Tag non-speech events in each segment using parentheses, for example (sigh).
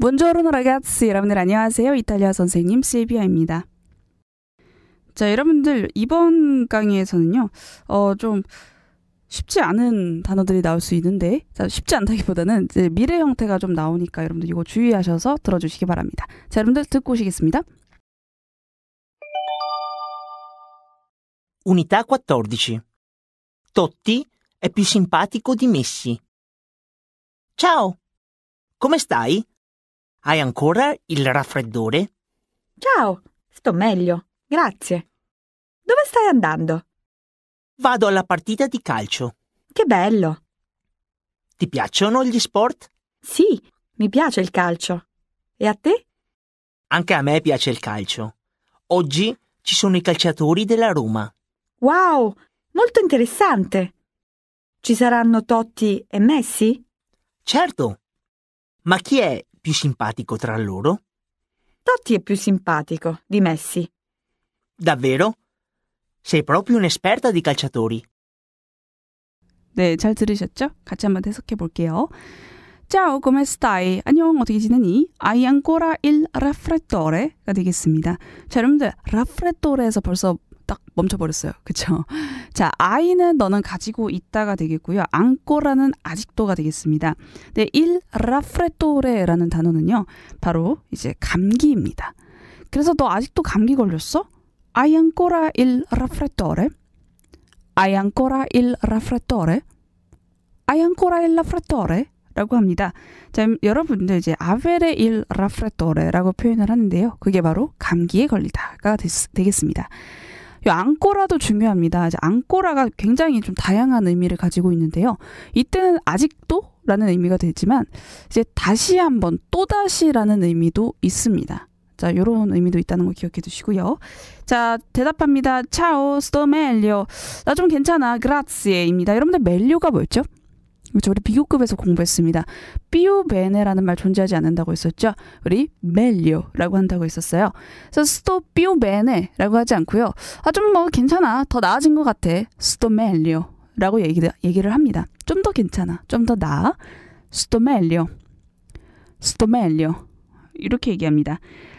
Buongiorno 여러분들 안녕하세요. 이탈리아 선생님 실비아입니다. 자, 여러분들 이번 강의에서는요. 어, 좀 쉽지 않은 단어들이 나올 수 있는데 자, 쉽지 않다기보다는 이제 미래 형태가 좀 나오니까 여러분들 이거 주의하셔서 들어주시기 바랍니다. 자, 여러분들 듣고 오시겠습니다. Unità 14. Totti è più simpatico di Messi. Ciao. Come stai? Hai ancora il raffreddore? Ciao, sto meglio, grazie. Dove stai andando? Vado alla partita di calcio. Che bello. Ti piacciono gli sport? Sì, mi piace il calcio. E a te? Anche a me piace il calcio. Oggi ci sono i calciatori della Roma. Wow, molto interessante. Ci saranno Totti e Messi? Certo. Ma chi è più simpatico tra loro? Totti è più simpatico di Messi. Davvero? Sei proprio un'esperta di calciatori. 네, 잘 들으셨죠? 같이 한번 해석해 볼게요. Ciao, come stai? 안녕, 어떻게 지내니? Hai ancora il raffrettore가 되겠습니다. 자, 여러분들, raffrettore에서 벌써 딱 멈춰버렸어요. 그쵸? (laughs) 자, 아이는 너는 가지고 있다가 되겠고요. 안고라는 아직도가 되겠습니다. 네, il r a f f r e 라는 단어는요. 바로 이제 감기입니다. 그래서 너 아직도 감기 걸렸어? 아이 안꼬라 일라프레토 l raffreddore? Hai a n c 라 r a i 레 r a f 라고 합니다. 자, 여러분들 이제 아벨의 일 라프레토레라고 표현을 하는데요. 그게 바로 감기에 걸리다가 되겠습니다. 이 앙꼬라도 중요합니다. 이제 앙꼬라가 굉장히 좀 다양한 의미를 가지고 있는데요. 이때는 아직도 라는 의미가 되지만 이제 다시 한번 또 다시라는 의미도 있습니다. 자, 요런 의미도 있다는 거 기억해 두시고요. 자, 대답합니다. 차오 스토멜리오. 나 좀 괜찮아. 그라츠에입니다. 여러분들 멜리오가 뭐였죠? 그렇죠. 우리 비교급에서 공부했습니다. 삐오베네라는 말 존재하지 않는다고 했었죠. 우리 멜리오라고 한다고 했었어요. 그래서 스토 삐오베네라고 하지 않고요. 아 좀 뭐 괜찮아. 더 나아진 것 같아. 스토 멜리오라고 얘기, 얘기를 합니다. 좀 더 괜찮아. 좀 더 나아. 스토 멜리오. 스토 멜리오. 이렇게 얘기합니다.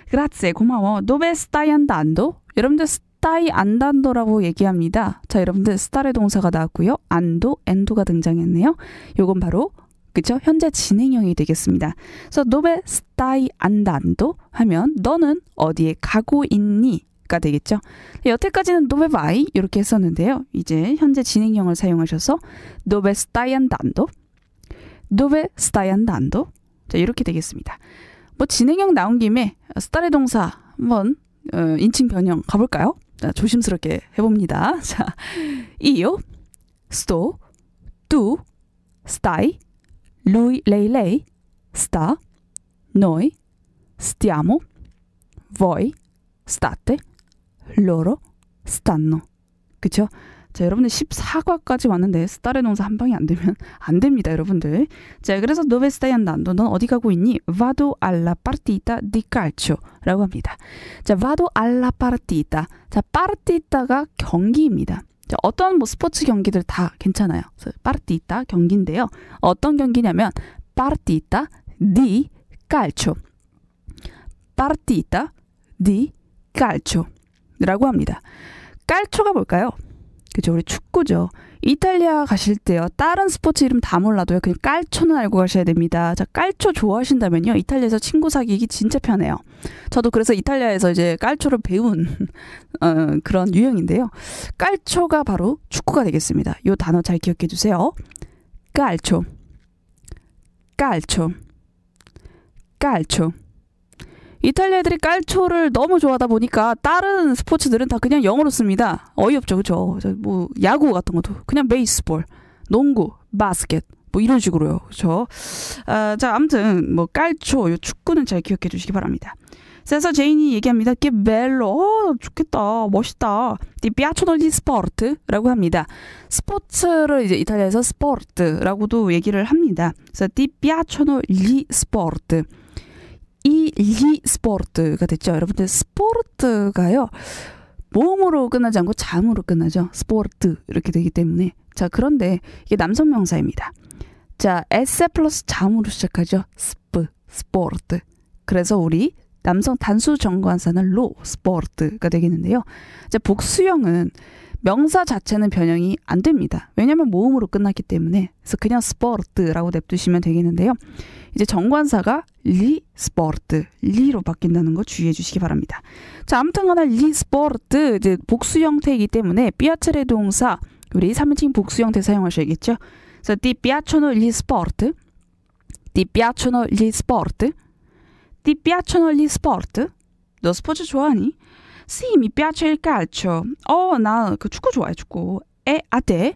그라츠 고마워. 노베 스타이안다 안도? 여러분들 스타이 안단도라고 얘기합니다. 자, 여러분들 스타의 동사가 나왔고요. 안도, 엔도가 등장했네요. 요건 바로 그쵸? 현재 진행형이 되겠습니다. 그래서 노베 스타이 안단도 하면 너는 어디에 가고 있니? 가 되겠죠. 여태까지는 노베바이 이렇게 했었는데요. 이제 현재 진행형을 사용하셔서 노베 스타이 안단도 노베 스타이 안단도 자, 이렇게 되겠습니다. 뭐 진행형 나온 김에 스타의 동사 한번 어, 인칭 변형 가볼까요? 아, 조심스럽게 해봅니다. (laughs) 자, 이요, 스토, 뚜, 스타이, 루이 레이레이, 스타, 노이, 스티아모, voi, state, loro, s 자, 여러분들 14과까지 왔는데 스타의 농사 한방이안 되면 안 됩니다, 여러분들. 자, 그래서 노베 스타이 안단도 넌 어디 가고 있니? Vado alla partita di calcio라고 합니다. 자, vado alla partita. 자, partita가 경기입니다. 자, 어떤 뭐 스포츠 경기들 다 괜찮아요. 파르티타 경기인데요. 어떤 경기냐면 파르티타 디 깔초. 파르티타 디 깔초라고 합니다. 깔초가 뭘까요? 그죠 우리 축구죠. 이탈리아 가실 때요. 다른 스포츠 이름 다 몰라도요. 그냥 깔초는 알고 가셔야 됩니다. 자, 깔초 좋아하신다면요. 이탈리아에서 친구 사귀기 진짜 편해요. 저도 그래서 이탈리아에서 이제 깔초를 배운 (laughs) 어, 그런 유형인데요. 깔초가 바로 축구가 되겠습니다. 요 단어 잘 기억해 주세요. 깔초. 깔초. 깔초. 이탈리아 애들이 깔초를 너무 좋아하다 보니까 다른 스포츠들은 다 그냥 영어로 씁니다. 어이없죠, 그쵸뭐 야구 같은 것도 그냥 베이스볼, 농구, 바스켓 뭐 이런 식으로요, 그쵸 아, 자, 아무튼 뭐 깔초, 요 축구는 잘 기억해 주시기 바랍니다. 그래서 제인이 얘기합니다. 게멜로 어, 좋겠다, 멋있다. 디비아초널리 스포르트라고 합니다. 스포츠를 이제 이탈리아에서 스포르트라고도 얘기를 합니다. 그래서 디비아초널리 스포르트. 이, 리 스포르트가 됐죠. 여러분들 스포르트가요. 모음으로 끝나지 않고 잠으로 끝나죠. 스포르트 이렇게 되기 때문에 자 그런데 이게 남성 명사입니다. 자 s 플러스 잠으로 시작하죠. 스프 스포르트. 그래서 우리 남성 단수 정관사는 로 스포르트가 되겠는데요. 자 복수형은 명사 자체는 변형이 안 됩니다. 왜냐하면 모음으로 끝났기 때문에 그래서 그냥 스포르트라고 냅두시면 되겠는데요. 이제 정관사가 리 스포르트 리로 바뀐다는 거 주의해 주시기 바랍니다. 자 아무튼간에 리 스포르트 이제 복수 형태이기 때문에 삐아체레 동사 우리 3인칭 복수 형태 사용하셔야겠죠. 그래서 디 삐아초노 리 스포르트 디 삐아초노 리 스포르트 디 삐아초노 리 스포르트 너 스포츠 좋아하니? Sì, mi p i a 어, 나 그 축구 좋아해, 축구. 에, 아, 네.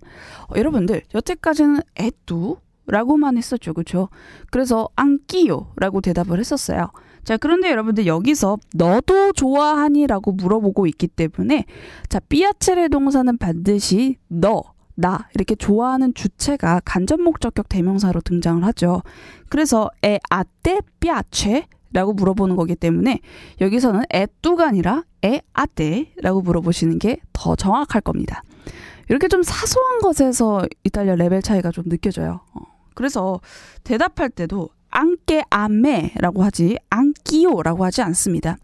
어, 여러분들, 여태까지는 에뚜, 라고만 했었죠. 그렇죠 그래서 안 끼요 라고 대답을 했었어요. 자, 그런데 여러분들 여기서 너도 좋아하니? 라고 물어보고 있기 때문에 자, 삐아체레 동사는 반드시 너, 나 이렇게 좋아하는 주체가 간접 목적격 대명사로 등장을 하죠. 그래서 에 아떼 삐아체 라고 물어보는 거기 때문에 여기서는 에뚜가 아니라 에 아떼라고 물어보시는 게 더 정확할 겁니다. 이렇게 좀 사소한 것에서 이탈리아 레벨 차이가 좀 느껴져요. 어. 그래서 대답할 때도 안께 아메라고 하지 안끼요라고 하지 않습니다.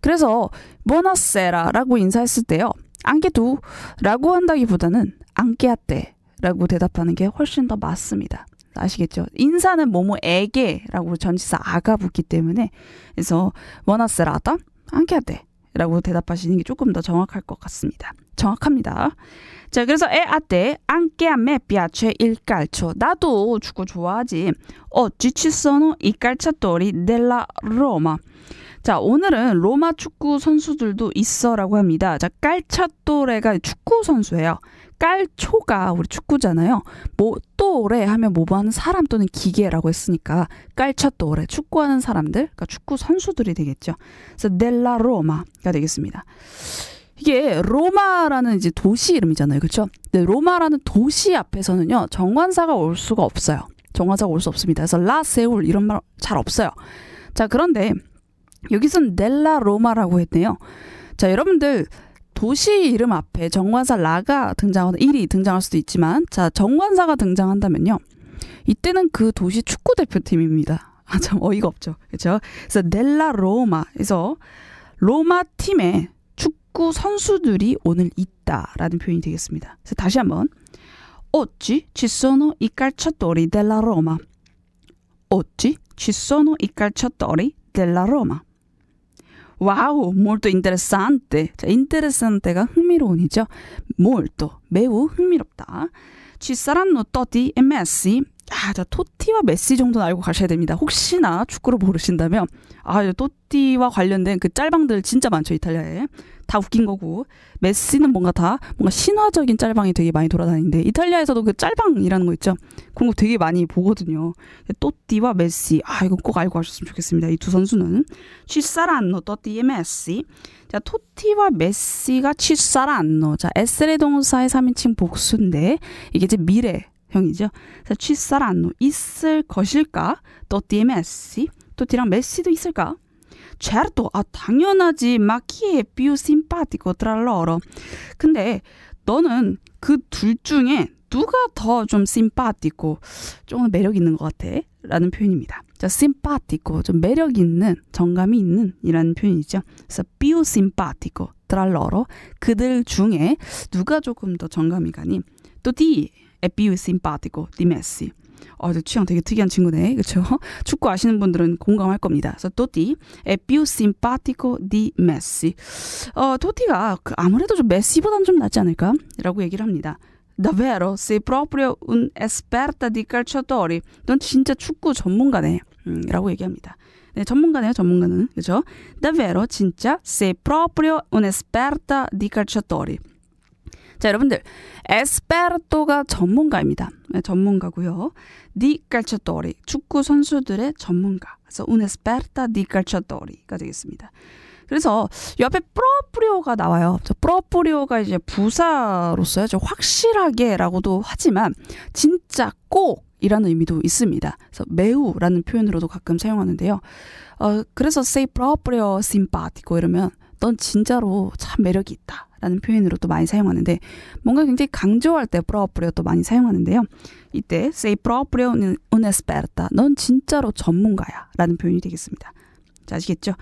그래서 보나세라라고 인사했을 때요. 안깨두라고 한다기보다는 안께아떼라고 대답하는 게 훨씬 더 맞습니다. 아시겠죠? 인사는 뭐뭐에게라고 전치사 아가 붙기 때문에 그래서 원나세라다안께아떼 라고 대답하시는 게 조금 더 정확할 것 같습니다. 정확합니다. 자, 그래서 에, 아, 때, 안깨암에, 비아최 아, 일갈초. 나도 축구 좋아하지. 어, 지치선호, 이깔차또리, 넬라, 로마. 자, 오늘은 로마 축구 선수들도 있어 라고 합니다. 자, 깔차또레가 축구 선수예요. 깔초가 우리 축구잖아요. 뭐 또래 하면 뭐뭐하는 사람 또는 기계라고 했으니까 깔차 또래 축구하는 사람들, 그러니까 축구 선수들이 되겠죠. 그래서 델라 로마가 되겠습니다. 이게 로마라는 이제 도시 이름이잖아요, 그렇죠? 근데 로마라는 도시 앞에서는요 정관사가 올 수가 없어요. 정관사가 올 수 없습니다. 그래서 라세울 이런 말 잘 없어요. 자 그런데 여기선 넬라 로마라고 했네요. 자 여러분들 도시 이름 앞에 정관사 라가 등장하거나 일이 등장할 수도 있지만 자 정관사가 등장한다면요 이때는 그 도시 축구 대표팀입니다. (laughs) 아 참 어이가 없죠, 그렇죠? 그래서 넬라 로마에서 로마 팀의 축구 선수들이 오늘 있다라는 표현이 되겠습니다. 그래서 다시 한번 어찌 ci sono i c a l c i a 어찌 ci sono i c a l c i a 와우, molto interessante. 자, interesante가 흥미로운이죠. molto, 매우 흥미롭다. Ci saranno Totti e Messi 아, 자, 토티와 메시 정도는 알고 가셔야 됩니다. 혹시나 축구를 모르신다면, 아, 토티와 관련된 그 짤방들 진짜 많죠, 이탈리아에. 다 웃긴 거고, 메시는 뭔가 다, 뭔가 신화적인 짤방이 되게 많이 돌아다니는데, 이탈리아에서도 그 짤방이라는 거 있죠? 그런 거 되게 많이 보거든요. 토티와 메시, 아, 이거 꼭 알고 가셨으면 좋겠습니다. 이 두 선수는. 치사란노 토티 에 메시. 자, 토티와 메시가 치사란노 자, 에스레 동사의 3인칭 복수인데, 이게 이제 미래. 형이죠. 그래서 ci saranno 있을 것일까? 또 DMS 또 D랑 메시도 있을까? certo 아 당연하지 ma chi è più simpatico tra loro 근데 너는 그 둘 중에 누가 더 좀 심파티고 조금 매력 있는 것 같아 라는 표현입니다. 자, 심파티고 좀 매력 있는 정감이 있는 이라는 표현이죠. 그래서 più simpatico tra loro 그들 중에 누가 조금 더 정감이 가니 또 D è più simpatico di Messi. 어, 취향 되게 특이한 친구네. 그렇죠? 축구 아시는 분들은 공감할 겁니다. 그래서 토티 è più simpatico di Messi. 어, 토티가 아무래도 좀 메시보다는 좀 낫지 않을까라고 얘기를 합니다. Davvero sei proprio un'esperta di calciatori. 넌 진짜 축구 전문가네. 음, 라고 얘기합니다. 네, 전문가네요, 전문가는. 그죠? Davvero, 진짜, sei proprio un'esperta di calciatori. 자, 여러분들. 에스페르토가 전문가입니다. 네, 전문가고요. 니 칼차토리 축구 선수들의 전문가. 그래서 un esperta di calciatori가 되겠습니다. 그래서 옆에 프로프리오가 나와요. 프로프리오가 이제 부사로서요. 확실하게라고도 하지만 진짜 꼭 이라는 의미도 있습니다. 그래서 매우라는 표현으로도 가끔 사용하는데요. 어, 그래서 say proprio simpatico 이러면 넌 진짜로 참 매력이 있다. 라는 표현으로 또 많이 사용하는데 뭔가 굉장히 강조할 때프우프레오또 많이 사용하는데요. 이때 say proprio un esperta. 넌 진짜로 전문가야. 라는 표현이 되겠습니다. 자, 아시겠죠?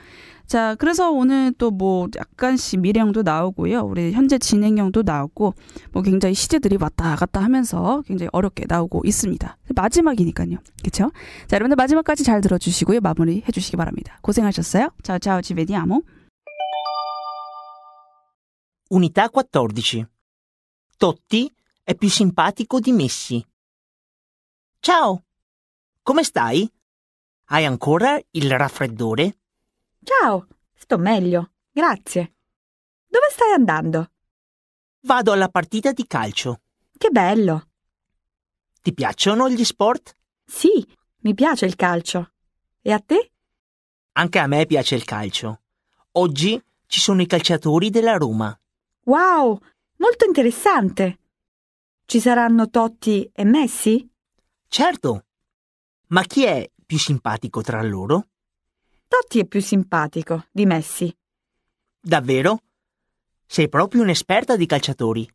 자, 그래서 오늘 또 뭐 약간씩 미래형도 나오고요. 우리 현재 진행형도 나오고 뭐 굉장히 시제들이 왔다 갔다 하면서 굉장히 어렵게 나오고 있습니다. 마지막이니까요. 그쵸 자, 여러분들 마지막까지 잘 들어 주시고요. 마무리 해 주시기 바랍니다. 고생하셨어요. 자, 자오 지베디아모. Unità 14. Totti è più simpatico di Messi. Ciao! Come stai? Hai ancora il raffreddore? Ciao, sto meglio, grazie. Dove stai andando? Vado alla partita di calcio. Che bello! Ti piacciono gli sport? Sì, mi piace il calcio. E a te? Anche a me piace il calcio. Oggi ci sono i calciatori della Roma. Wow, molto interessante. Ci saranno Totti e Messi? Certo. Ma chi è più simpatico tra loro? Totti è più simpatico di Messi. Davvero? Sei proprio un'esperta di calciatori.